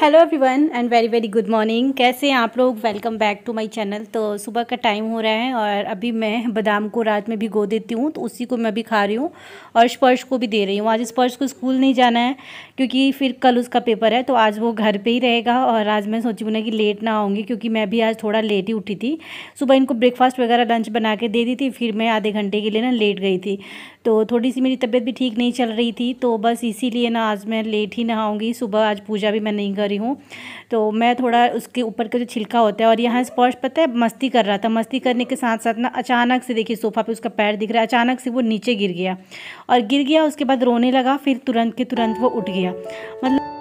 Hello everyone and very very good morning कैसे हैं आप लोग welcome back to my channel तो सुबह का टाइम हो रहा है और अभी मैं बादाम को रात में भिगो देती हूँ तो उसी को मैं अभी खा रही हूँ और स्पर्श को भी दे रही हूँ आज स्पर्श को स्कूल नहीं जाना है क्योंकि फिर कल उसका पेपर है तो आज वो घर पर ही रहेगा और आज मैं सोची बना कि लेट ना आऊँगी क्योंकि मैं भी आज थोड़ा लेट ही उठी थी सुबह इनको ब्रेकफास्ट वगैरह लंच बना के दे दी थी फिर मैं आधे घंटे के लिए ना लेट गई थी तो थोड़ी सी मेरी तबीयत भी ठीक नहीं चल रही थी तो बस इसीलिए ना आज मैं लेट ही ना आऊँगी सुबह आज पूजा भी मैं नहीं कर रही हूँ तो मैं थोड़ा उसके ऊपर का जो छिलका होता है और यहाँ स्पर्श पता है मस्ती कर रहा था मस्ती करने के साथ साथ ना अचानक से देखिए सोफ़ा पे उसका पैर दिख रहा है अचानक से वो नीचे गिर गया और गिर गया उसके बाद रोने लगा फिर तुरंत के तुरंत वो उठ गया मतलब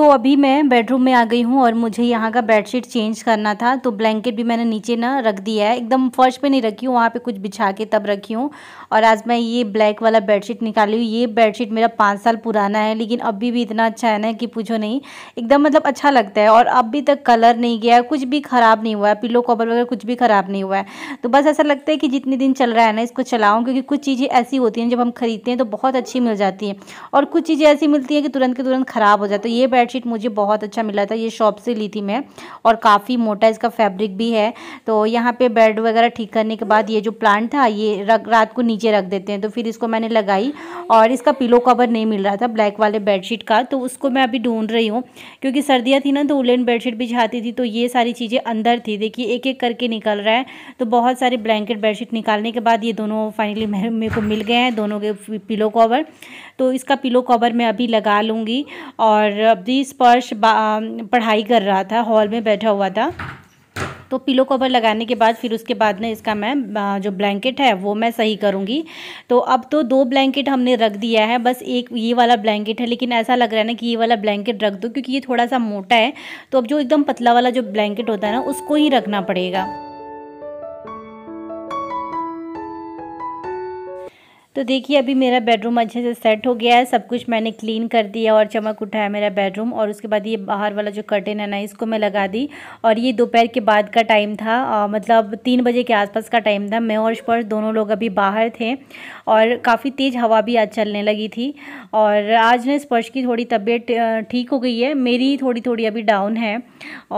तो अभी मैं बेडरूम में आ गई हूँ और मुझे यहाँ का बेडशीट चेंज करना था तो ब्लैंकेट भी मैंने नीचे ना रख दिया है एकदम फर्श पे नहीं रखी हूँ वहाँ पे कुछ बिछा के तब रखी हूँ और आज मैं ये ब्लैक वाला बेडशीट निकाली हूँ ये बेडशीट मेरा पाँच साल पुराना है लेकिन अभी भी इतना अच्छा है ना कि पूछो नहीं एकदम मतलब अच्छा लगता है और अभी तक कलर नहीं गया है कुछ भी ख़राब नहीं हुआ है पिलो कवर वगैरह कुछ भी ख़राब नहीं हुआ है तो बस ऐसा लगता है कि जितने दिन चल रहा है ना इसको चलाऊँ क्योंकि कुछ चीज़ें ऐसी होती हैं जब हम खरीदते हैं तो बहुत अच्छी मिल जाती हैं और कुछ चीज़ें ऐसी मिलती हैं कि तुरंत के तुरंत ख़राब हो जाती तो है ये बेड बेडशीट मुझे बहुत अच्छा मिला था ये शॉप से ली थी मैं और काफ़ी मोटा इसका फैब्रिक भी है तो यहाँ पे बेड वगैरह ठीक करने के बाद ये जो प्लांट था ये रख रात को नीचे रख देते हैं तो फिर इसको मैंने लगाई और इसका पिलो कवर नहीं मिल रहा था ब्लैक वाले बेडशीट का तो उसको मैं अभी ढूंढ रही हूँ क्योंकि सर्दियाँ थी ना तो उलेन बेडशीट बिछाती थी तो ये सारी चीज़ें अंदर थी देखिए एक एक करके निकल रहा है तो बहुत सारे ब्लैंकेट बेडशीट निकालने के बाद ये दोनों फाइनली मेरे को मिल गए हैं दोनों के पिलो कवर तो इसका पिलो कवर मैं अभी लगा लूँगी और अभी ही स्पर्श पढ़ाई कर रहा था हॉल में बैठा हुआ था तो पिलो कवर लगाने के बाद फिर उसके बाद में इसका मैं जो ब्लैंकेट है वो मैं सही करूँगी तो अब तो दो ब्लैंकेट हमने रख दिया है बस एक ये वाला ब्लैंकेट है लेकिन ऐसा लग रहा है ना कि ये वाला ब्लैंकेट रख दो क्योंकि ये थोड़ा सा मोटा है तो अब जो एकदम पतला वाला जो ब्लैंकेट होता है ना उसको ही रखना पड़ेगा तो देखिए अभी मेरा बेडरूम अच्छे से सेट हो गया है सब कुछ मैंने क्लीन कर दिया और चमक उठाया मेरा बेडरूम और उसके बाद ये बाहर वाला जो कर्टेन है ना इसको मैं लगा दी और ये दोपहर के बाद का टाइम था आ, मतलब तीन बजे के आसपास का टाइम था मैं और स्पर्श दोनों लोग अभी बाहर थे और काफ़ी तेज़ हवा भी आज चलने लगी थी और आज ना स्पर्श की थोड़ी तबीयत ठीक हो गई है मेरी थोड़ी थोड़ी अभी डाउन है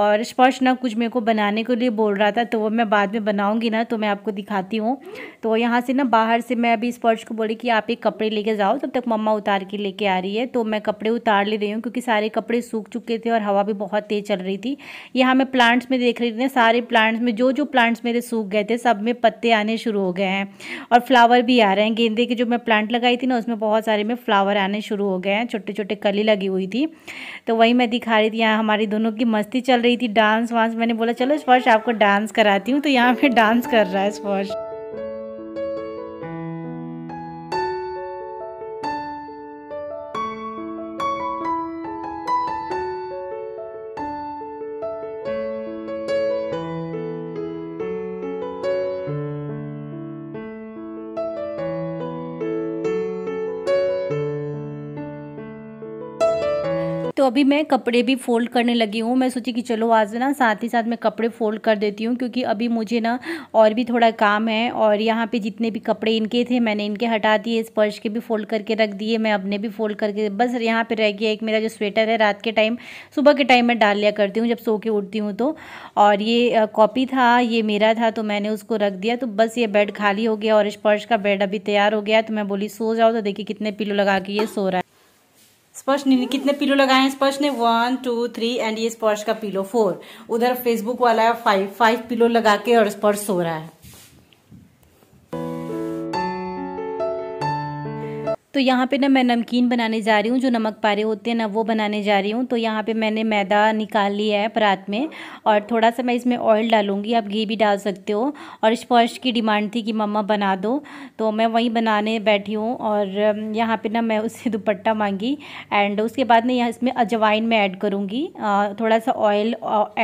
और स्पर्श ना कुछ मेरे को बनाने के लिए बोल रहा था तो वो मैं बाद में बनाऊँगी ना तो मैं आपको दिखाती हूँ तो यहाँ से ना बाहर से मैं अभी स्पर्श हर्ष को बोली कि आप एक कपड़े लेके जाओ तब तक मम्मा उतार के लेके आ रही है तो मैं कपड़े उतार ले रही हूँ क्योंकि सारे कपड़े सूख चुके थे और हवा भी बहुत तेज़ चल रही थी यहाँ मैं प्लांट्स में देख रही थी सारे प्लांट्स में जो जो प्लांट्स मेरे सूख गए थे सब में पत्ते आने शुरू हो गए हैं और फ्लावर भी आ रहे हैं गेंदे के जो मैं प्लांट लगाई थी ना उसमें बहुत सारे में फ्लावर आने शुरू हो गए हैं छोटे छोटे कली लगी हुई थी तो वही मैं दिखा रही थी यहाँ हमारी दोनों की मस्ती चल रही थी डांस वांस मैंने बोला चलो स्पर्श आपको डांस कराती हूँ तो यहाँ पे डांस कर रहा है स्पर्श तो अभी मैं कपड़े भी फोल्ड करने लगी हूँ मैं सोची कि चलो आज ना साथ ही साथ मैं कपड़े फोल्ड कर देती हूँ क्योंकि अभी मुझे ना और भी थोड़ा काम है और यहाँ पे जितने भी कपड़े इनके थे मैंने इनके हटा दिए इस के भी फोल्ड करके रख दिए मैं अपने भी फोल्ड करके बस यहाँ पर रह गया एक मेरा जो स्वेटर है रात के टाइम सुबह के टाइम मैं डाल लिया करती हूँ जब सो के उठती हूँ तो और ये कॉपी था ये मेरा था तो मैंने उसको रख दिया तो बस ये बेड खाली हो गया और स्पर्श का बेड अभी तैयार हो गया तो मैं बोली सो जाओ तो देखिए कितने पिलो लगा के ये सो रहा है स्पर्श ने कितने पिलो लगाए हैं स्पर्श ने वन टू थ्री एंड ये स्पर्श का पिलो फोर उधर फेसबुक वाला है फाइव फाइव पिलो लगा के और स्पर्श सो रहा है तो यहाँ पे ना मैं नमकीन बनाने जा रही हूँ जो नमक पारे होते हैं ना वो बनाने जा रही हूँ तो यहाँ पे मैंने मैदा निकाल लिया है परात में और थोड़ा सा मैं इसमें ऑयल डालूँगी आप घी भी डाल सकते हो और स्पर्श की डिमांड थी कि मम्मा बना दो तो मैं वहीं बनाने बैठी हूँ और यहाँ पर ना मैं उससे दुपट्टा मांगी एंड उसके बाद ना यहाँ इसमें अजवाइन में ऐड करूँगी थोड़ा सा ऑयल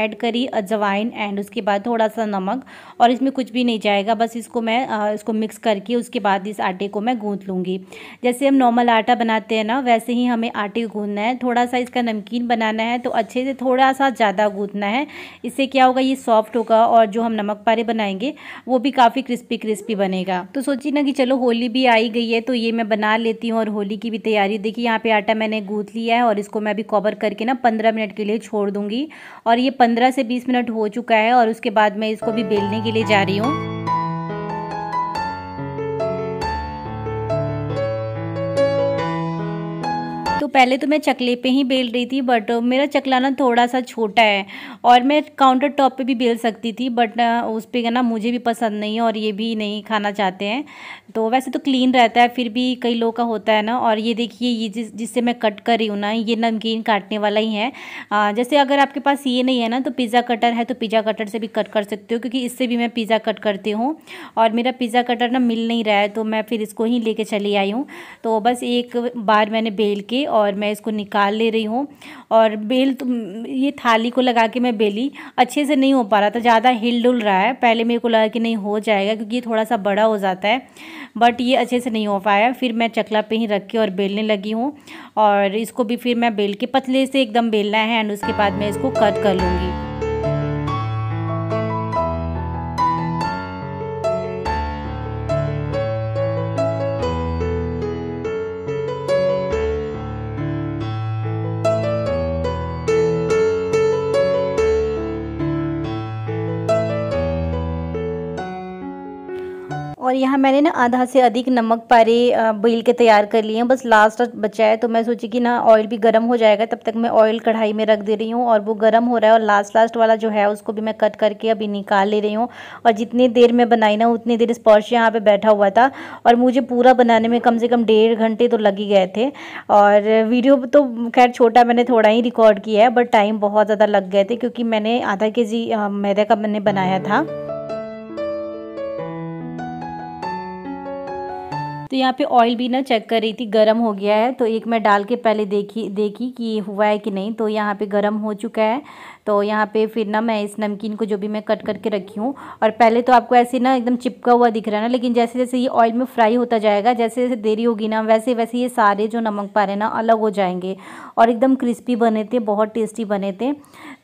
ऐड करी अजवाइन एंड उसके बाद थोड़ा सा नमक और इसमें कुछ भी नहीं जाएगा बस इसको मैं इसको मिक्स करके उसके बाद इस आटे को मैं गूँथ लूँगी जैसे जैसे हम नॉर्मल आटा बनाते हैं ना वैसे ही हमें आटे को गूंदना है थोड़ा सा इसका नमकीन बनाना है तो अच्छे से थोड़ा सा ज़्यादा गूंदना है इससे क्या होगा ये सॉफ्ट होगा और जो हम नमक पारे बनाएंगे वो भी काफ़ी क्रिस्पी क्रिस्पी बनेगा तो सोचिए ना कि चलो होली भी आई गई है तो ये मैं बना लेती हूँ और होली की भी तैयारी देखिए यहाँ पर आटा मैंने गूँथ लिया है और इसको मैं अभी कवर करके ना पंद्रह मिनट के लिए छोड़ दूँगी और ये पंद्रह से बीस मिनट हो चुका है और उसके बाद मैं इसको भी बेलने के लिए जा रही हूँ पहले तो मैं चकले पे ही बेल रही थी बट uh, मेरा चकला ना थोड़ा सा छोटा है और मैं काउंटर टॉप पे भी बेल सकती थी बट उस पर ना मुझे भी पसंद नहीं है और ये भी नहीं खाना चाहते हैं तो वैसे तो क्लीन रहता है फिर भी कई लोगों का होता है ना और ये देखिए ये जिस जिससे मैं कट कर रही हूँ ना ये नमकीन काटने वाला ही है आ, जैसे अगर आपके पास ये नहीं है ना तो पिज़्ज़ा कटर है तो पिज़्ज़ा कटर से भी कट कर सकते हो क्योंकि इससे भी मैं पिज़्ज़ा कट करती हूँ और मेरा पिज़्ज़ा कटर ना मिल नहीं रहा है तो मैं फिर इसको ही ले चली आई हूँ तो बस एक बार मैंने बेल के और और मैं इसको निकाल ले रही हूँ और बेल तो ये थाली को लगा के मैं बेली अच्छे से नहीं हो पा रहा था ज़्यादा हिल डुल रहा है पहले मेरे को लगा कि नहीं हो जाएगा क्योंकि ये थोड़ा सा बड़ा हो जाता है बट ये अच्छे से नहीं हो पाया फिर मैं चकला पे ही रख के और बेलने लगी हूँ और इसको भी फिर मैं बेल के पतले से एकदम बेलना है एंड उसके बाद मैं इसको कट कर लूँगी और यहाँ मैंने ना आधा से अधिक नमक पारे बेल के तैयार कर लिए हैं बस लास्ट बचा है तो मैं सोची कि ना ऑयल भी गर्म हो जाएगा तब तक मैं ऑयल कढ़ाई में रख दे रही हूँ और वो गर्म हो रहा है और लास्ट लास्ट वाला जो है उसको भी मैं कट करके अभी निकाल ले रही हूँ और जितनी देर में बनाई ना उतनी देर स्पर्श यहाँ पर बैठा हुआ था और मुझे पूरा बनाने में कम से कम डेढ़ घंटे तो लग ही गए थे और वीडियो तो खैर छोटा मैंने थोड़ा ही रिकॉर्ड किया है बट टाइम बहुत ज़्यादा लग गए थे क्योंकि मैंने आधा के जी मैदा का मैंने बनाया था तो यहाँ पे ऑयल भी ना चेक कर रही थी गर्म हो गया है तो एक मैं डाल के पहले देखी देखी कि हुआ है कि नहीं तो यहाँ पे गर्म हो चुका है तो यहाँ पे फिर ना मैं इस नमकीन को जो भी मैं कट करके रखी हूँ और पहले तो आपको ऐसे ना एकदम चिपका हुआ दिख रहा है ना लेकिन जैसे जैसे ये ऑयल में फ्राई होता जाएगा जैसे जैसे देरी होगी ना वैसे वैसे ये सारे जो नमक पारे ना अलग हो जाएंगे और एकदम क्रिस्पी बने थे बहुत टेस्टी बने थे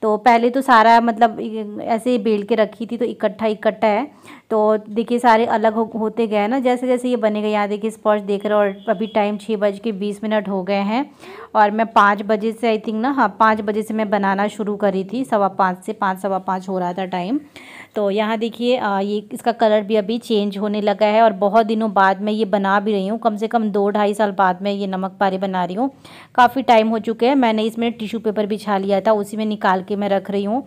तो पहले तो सारा मतलब ऐसे बेल के रखी थी तो इकट्ठा इकट्ठा है तो देखिए सारे अलग हो, होते गए ना जैसे जैसे ये बनेगा यहाँ देखिए स्पॉच देख रहे हो और अभी टाइम छः बज के बीस मिनट हो गए हैं और मैं पाँच बजे से आई थिंक ना हाँ पाँच बजे से मैं बनाना शुरू करी थी सवा पाँच से पाँच सवा पाँच हो रहा था टाइम तो यहाँ देखिए ये इसका कलर भी अभी चेंज होने लगा है और बहुत दिनों बाद में ये बना भी रही हूँ कम से कम दो ढाई साल बाद में ये नमक पारे बना रही हूँ काफ़ी टाइम हो चुके हैं मैंने इसमें टिशू पेपर बिछा लिया था उसी में निकाल के मैं रख रही हूँ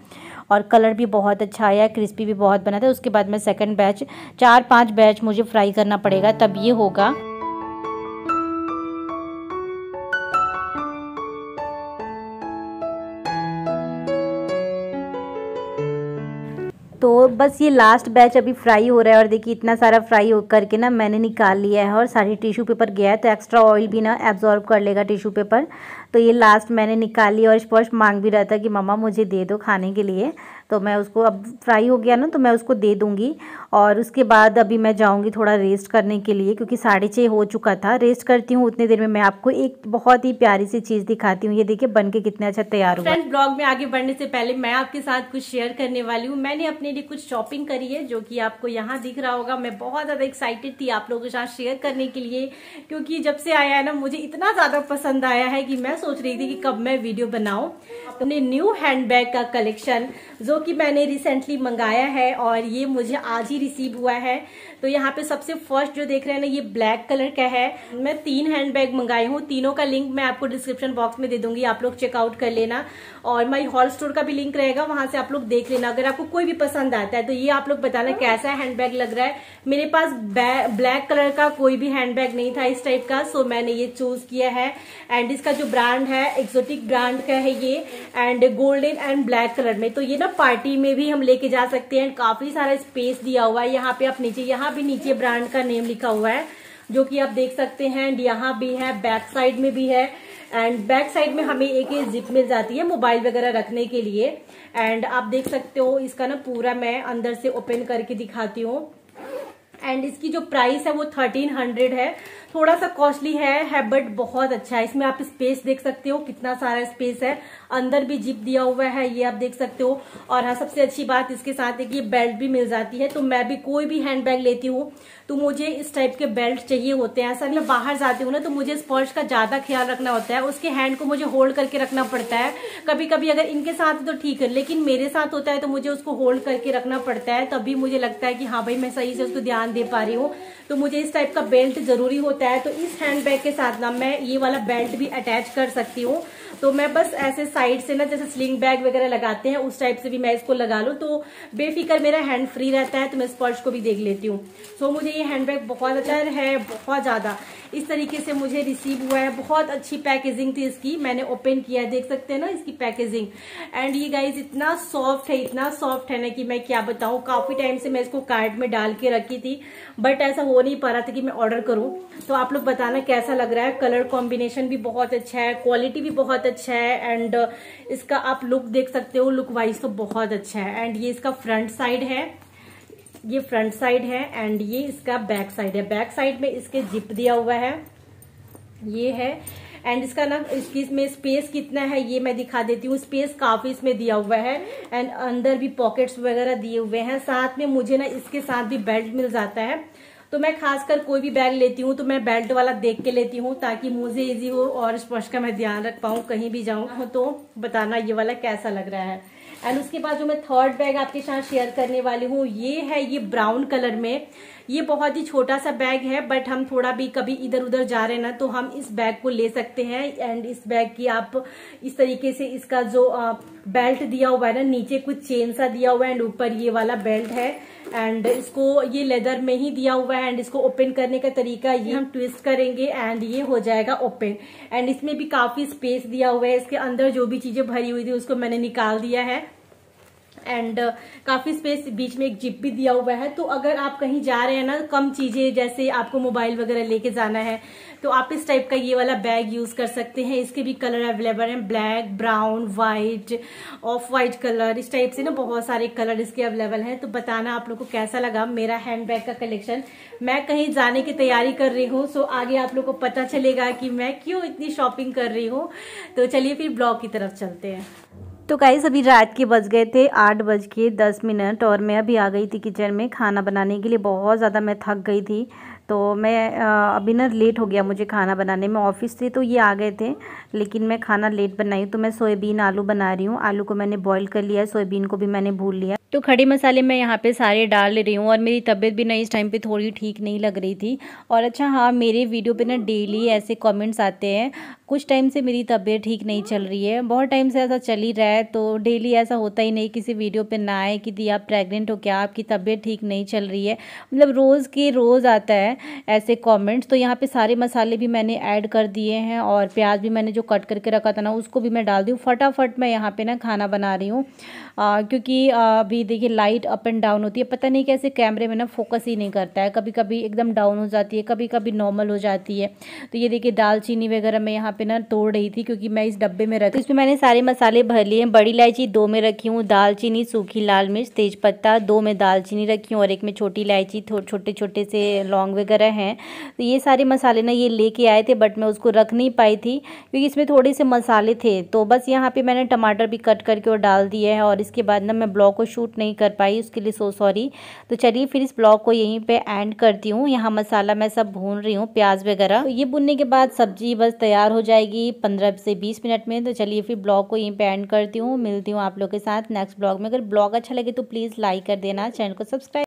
और कलर भी बहुत अच्छा आया क्रिस्पी भी बहुत बना था उसके बाद मैं सेकेंड बैच चार पाँच बैच मुझे फ्राई करना पड़ेगा तब ये होगा तो बस ये लास्ट बैच अभी फ्राई हो रहा है और देखिए इतना सारा फ्राई हो करके ना मैंने निकाल लिया है और सारी टिश्यू पेपर गया है तो एक्स्ट्रा ऑयल भी ना एब्जॉर्ब कर लेगा टिश्यू पेपर तो ये लास्ट मैंने निकाल लिया और स्पर्श मांग भी रहा था कि मम्मा मुझे दे दो खाने के लिए तो मैं उसको अब फ्राई हो गया ना तो मैं उसको दे दूँगी और उसके बाद अभी मैं जाऊँगी थोड़ा रेस्ट करने के लिए क्योंकि साढ़े छः हो चुका था रेस्ट करती हूँ उतने देर में मैं आपको एक बहुत ही प्यारी सी चीज़ दिखाती हूँ ये देखिए बन के कितना अच्छा तैयार हुआ फ्रेंड ब्लॉग में आगे बढ़ने से पहले मैं आपके साथ कुछ शेयर करने वाली हूँ मैंने अपने लिए कुछ शॉपिंग करी है जो कि आपको यहाँ दिख रहा होगा मैं बहुत ज़्यादा एक्साइटेड थी आप लोगों के साथ शेयर करने के लिए क्योंकि जब से आया है ना मुझे इतना ज़्यादा पसंद आया है कि मैं सोच रही थी कि कब मैं वीडियो बनाऊँ अपने न्यू हैंड का कलेक्शन जो जो कि मैंने रिसेंटली मंगाया है और ये मुझे आज ही रिसीव हुआ है तो यहाँ पे सबसे फर्स्ट जो देख रहे हैं ना ये ब्लैक कलर का है मैं तीन हैंड बैग मंगाई हूँ तीनों का लिंक मैं आपको डिस्क्रिप्शन बॉक्स में दे दूंगी आप लोग चेकआउट कर लेना और माई हॉल स्टोर का भी लिंक रहेगा वहां से आप लोग देख लेना अगर आपको कोई भी पसंद आता है तो ये आप लोग बताना हाँ। कैसा हैंड बैग लग रहा है मेरे पास ब्लैक कलर का कोई भी हैंड बैग नहीं था इस टाइप का सो मैंने ये चूज किया है एंड इसका जो ब्रांड है एक्सोटिक ब्रांड का है ये and golden and black colour में तो ये ना पार्टी में भी हम लेके जा सकते हैं काफी सारा स्पेस दिया हुआ है यहाँ पे आप नीचे यहाँ भी नीचे ब्रांड का नेम लिखा हुआ है जो कि आप देख सकते हैं एंड यहाँ भी है बैक साइड में भी है एंड बैक साइड में हमें एक ये जिप मिल जाती है मोबाइल वगैरह रखने के लिए एंड आप देख सकते हो इसका ना पूरा मैं अंदर से ओपन करके दिखाती हूँ एंड इसकी जो प्राइस है वो थर्टीन हंड्रेड है थोड़ा सा कॉस्टली है, है बट बहुत अच्छा है इसमें आप स्पेस देख सकते हो कितना सारा स्पेस है अंदर भी जिप दिया हुआ है ये आप देख सकते हो और हाँ सबसे अच्छी बात इसके साथ है कि बेल्ट भी मिल जाती है तो मैं भी कोई भी हैंड बैग लेती हूँ तो मुझे इस टाइप के बेल्ट चाहिए होते हैं ऐसा मैं बाहर जाती हूँ ना तो मुझे स्पर्श का ज्यादा ख्याल रखना होता है उसके हैंड को मुझे होल्ड करके रखना पड़ता है कभी कभी अगर इनके साथ तो ठीक है लेकिन मेरे साथ होता है तो मुझे उसको होल्ड करके रखना पड़ता है तभी मुझे लगता है कि हाँ भाई मैं सही से उसको ध्यान दे पा रही हूँ तो मुझे इस टाइप का बेल्ट जरूरी होता है तो इस हैंड बैग के साथ ना मैं ये वाला बेल्ट भी अटैच कर सकती हूँ तो मैं बस ऐसे साइड से ना जैसे स्लिंग बैग वगैरह लगाते हैं उस टाइप से भी मैं इसको लगा लूँ तो बेफिक्र मेरा हैंड फ्री रहता है तो मैं स्पर्श को भी देख लेती हूँ सो मुझे ये हैंड बैग बहुत अच्छा है बहुत ज़्यादा इस तरीके से मुझे रिसीव हुआ है बहुत अच्छी पैकेजिंग थी इसकी मैंने ओपन किया है देख सकते हैं ना इसकी पैकेजिंग एंड ये गाइज इतना सॉफ्ट है इतना सॉफ्ट है ना कि मैं क्या बताऊँ काफ़ी टाइम से मैं इसको कार्ट में डाल के रखी थी बट ऐसा हो नहीं पा रहा था कि मैं ऑर्डर करूँ तो आप लोग बताना कैसा लग रहा है कलर कॉम्बिनेशन भी बहुत अच्छा है क्वालिटी भी बहुत अच्छा है एंड uh, इसका आप लुक देख सकते हो लुक वाइज तो बहुत अच्छा है एंड ये इसका फ्रंट साइड है ये फ्रंट साइड है एंड ये इसका बैक साइड है बैक साइड में इसके जिप दिया हुआ है ये है एंड इसका ना इसकी इसमें स्पेस कितना है ये मैं दिखा देती हूँ स्पेस काफी इसमें दिया हुआ है एंड अंदर भी पॉकेट्स वगैरह दिए हुए हैं साथ में मुझे ना इसके साथ भी बेल्ट मिल जाता है तो मैं खासकर कोई भी बैग लेती हूँ तो मैं बेल्ट वाला देख के लेती हूँ ताकि मुझे इजी हो और स्पर्श का मैं ध्यान रख पाऊँ कहीं भी जाऊँ हाँ। तो बताना ये वाला कैसा लग रहा है एंड उसके बाद जो मैं थर्ड बैग आपके साथ शेयर करने वाली हूँ ये है ये ब्राउन कलर में ये बहुत ही छोटा सा बैग है बट हम थोड़ा भी कभी इधर उधर जा रहे हैं ना तो हम इस बैग को ले सकते हैं एंड इस बैग की आप इस तरीके से इसका जो बेल्ट दिया हुआ है ना नीचे कुछ चेन सा दिया हुआ है एंड ऊपर ये वाला बेल्ट है एंड इसको ये लेदर में ही दिया हुआ है एंड इसको ओपन करने का तरीका ये हम ट्विस्ट करेंगे एंड ये हो जाएगा ओपन एंड इसमें भी काफी स्पेस दिया हुआ है इसके अंदर जो भी चीजें भरी हुई थी उसको मैंने निकाल दिया है एंड काफी स्पेस बीच में एक जिप भी दिया हुआ है तो अगर आप कहीं जा रहे हैं ना कम चीजें जैसे आपको मोबाइल वगैरह लेके जाना है तो आप इस टाइप का ये वाला बैग यूज कर सकते हैं इसके भी कलर अवेलेबल हैं black brown white off white colour इस टाइप से ना बहुत सारे कलर इसके अवेलेबल हैं तो बताना आप लोग को कैसा लगा मेरा हैंड बैग का कलेक्शन मैं कहीं जाने की तैयारी कर रही हूँ सो आगे आप लोग को पता चलेगा कि मैं क्यों इतनी शॉपिंग कर रही हूँ तो चलिए फिर ब्लॉग की तरफ चलते हैं तो गाइस अभी रात के बज गए थे आठ बज के दस मिनट और मैं अभी आ गई थी किचन में खाना बनाने के लिए बहुत ज़्यादा मैं थक गई थी तो मैं अभी ना लेट हो गया मुझे खाना बनाने में ऑफिस से तो ये आ गए थे लेकिन मैं खाना लेट बनाई तो मैं सोयाबीन आलू बना रही हूँ आलू को मैंने बॉईल कर लिया है सोयाबीन को भी मैंने भूल लिया तो खड़े मसाले मैं यहाँ पे सारे डाल रही हूँ और मेरी तबीयत भी ना इस टाइम पे थोड़ी ठीक नहीं लग रही थी और अच्छा हाँ मेरे वीडियो पे ना डेली ऐसे कमेंट्स आते हैं कुछ टाइम से मेरी तबीयत ठीक नहीं चल रही है बहुत टाइम से ऐसा चल ही रहा है तो डेली ऐसा होता ही नहीं किसी वीडियो पर ना आए कि दी आप प्रेगनेंट हो क्या आपकी तबीयत ठीक नहीं चल रही है मतलब रोज़ के रोज़ आता है ऐसे कॉमेंट्स तो यहाँ पर सारे मसाले भी मैंने ऐड कर दिए हैं और प्याज भी मैंने जो कट करके रखा था ना उसको भी मैं डाल दी फटाफट मैं यहाँ पर ना खाना बना रही हूँ क्योंकि अभी देखिए लाइट अप एंड डाउन होती है पता नहीं कैसे कैमरे में ना फोकस ही नहीं करता है कभी कभी एकदम डाउन हो जाती है कभी कभी नॉर्मल हो जाती है तो ये देखिए दालचीनी वगैरह मैं यहाँ पे ना तोड़ रही थी क्योंकि मैं इस डब्बे में रखी इसमें मैंने सारे मसाले भर लिए हैं बड़ी इलायची दो में रखी हूँ दालचीनी सूखी लाल मिर्च तेज दो में दालचीनी रखी हूँ और एक में छोटी इलायची छोटे छोटे से लौंग वगैरह हैं तो ये सारे मसाले ना ये लेके आए थे बट मैं उसको रख नहीं पाई थी क्योंकि इसमें थोड़े से मसाले थे तो बस यहाँ पर मैंने टमाटर भी कट करके और डाल दिए हैं और इसके बाद ना मैं ब्लॉग को शूट शूट नहीं कर पाई उसके लिए सो सॉरी तो चलिए फिर इस ब्लॉग को यहीं पे एंड करती हूँ यहाँ मसाला मैं सब भून रही हूँ प्याज वगैरह तो ये भुनने के बाद सब्जी बस तैयार हो जाएगी पंद्रह से बीस मिनट में तो चलिए फिर ब्लॉग को यहीं पर एंड करती हूँ मिलती हूँ आप लोग के साथ नेक्स्ट ब्लॉग में अगर ब्लॉग अच्छा लगे तो प्लीज़ लाइक कर देना चैनल को सब्सक्राइब